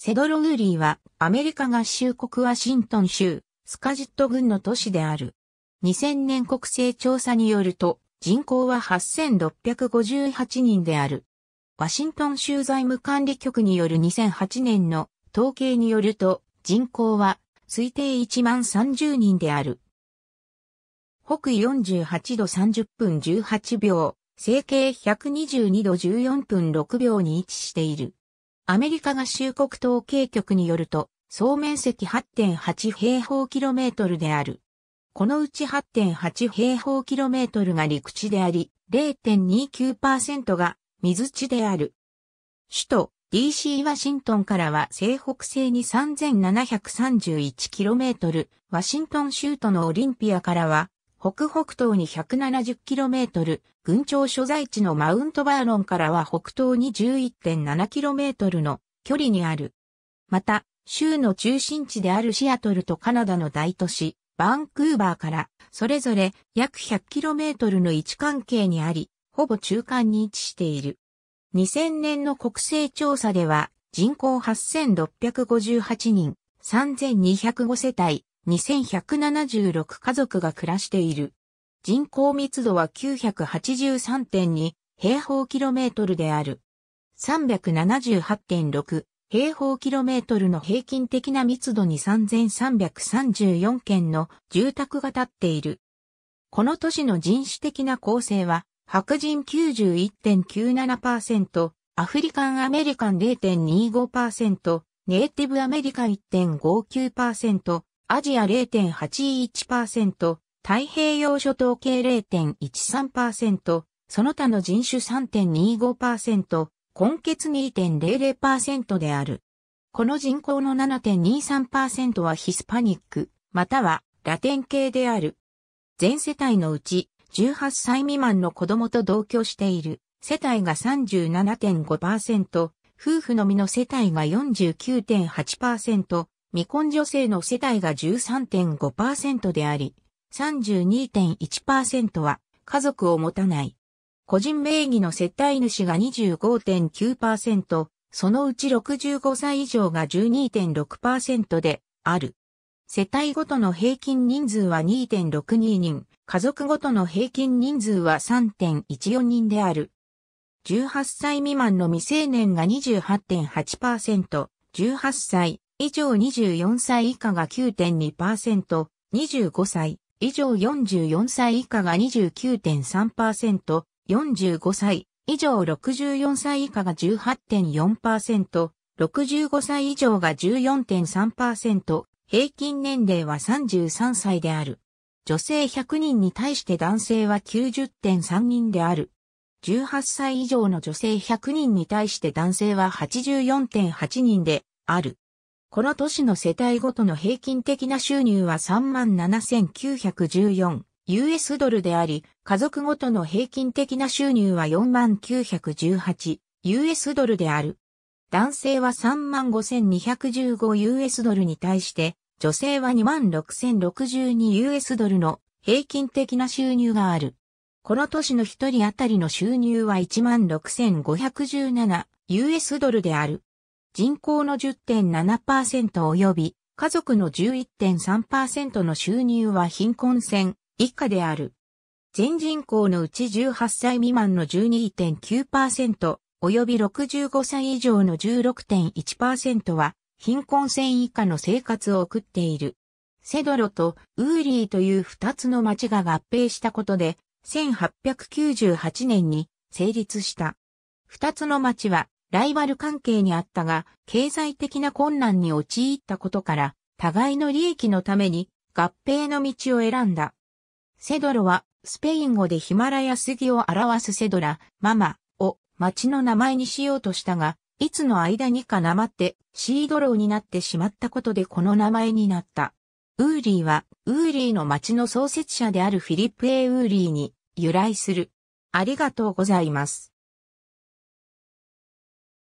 セドログーリーはアメリカ合衆国ワシントン州スカジット郡の都市である。2000年国勢調査によると人口は8658人である。ワシントン州財務管理局による2008年の統計によると人口は推定1万30人である。北緯48度30分18秒、整形122度14分6秒に位置している。アメリカ合衆国統計局によると、総面積8.8平方キロメートルである。このうち8.8平方キロメートルが陸地であり、0.29%が水地である。首都 DC ワシントンからは西北西に 3731km、ワシントン州都のオリンピアからは北北東に 170km、群長所在地のマウントバーロンからは北東に 11.7km の距離にある。また、州の中心地であるシアトルとカナダの大都市、バンクーバーから、それぞれ約 100km の位置関係にあり、ほぼ中間に位置している。2000年の国勢調査では、人口8658人、3205世帯、2176家族が暮らしている。人口密度は983.2平方キロメートルである。378.6平方キロメートルの平均的な密度に3334件の住宅が建っている。この都市の人種的な構成は、白人91.97%、アフリカンアメリカン0.25%、ネイティブアメリカン1.59%、アジア0.81%、太平洋諸島系0.13%、その他の人種3.25%、根血2.00%である。この人口の7.23%はヒスパニック、またはラテン系である。全世帯のうち18歳未満の子供と同居している世帯が37.5%、夫婦のみの世帯が49.8%、未婚女性の世帯が13.5%であり、32.1%は家族を持たない。個人名義の世帯主が25.9%、そのうち65歳以上が12.6%である。世帯ごとの平均人数は2.62人、家族ごとの平均人数は3.14人である。18歳未満の未成年が28.8%、18歳、以上24歳以下が9.2%、25歳以上44歳以下が29.3%、45歳以上64歳以下が18.4%、65歳以上が14.3%、平均年齢は33歳である。女性100人に対して男性は90.3人である。18歳以上の女性100人に対して男性は84.8人である。この都市の世帯ごとの平均的な収入は 37,914US ドルであり、家族ごとの平均的な収入は 49,118US ドルである。男性は 35,215US ドルに対して、女性は 26,062US ドルの平均的な収入がある。この都市の一人当たりの収入は 16,517US ドルである。人口の10.7%及び家族の11.3%の収入は貧困線以下である。全人口のうち18歳未満の12.9%及び65歳以上の16.1%は貧困線以下の生活を送っている。セドロとウーリーという二つの町が合併したことで1898年に成立した。二つの町はライバル関係にあったが、経済的な困難に陥ったことから、互いの利益のために合併の道を選んだ。セドロは、スペイン語でヒマラヤ杉を表すセドラ、ママを町の名前にしようとしたが、いつの間にかなまってシードローになってしまったことでこの名前になった。ウーリーは、ウーリーの町の創設者であるフィリップ・エウーリーに由来する。ありがとうございます。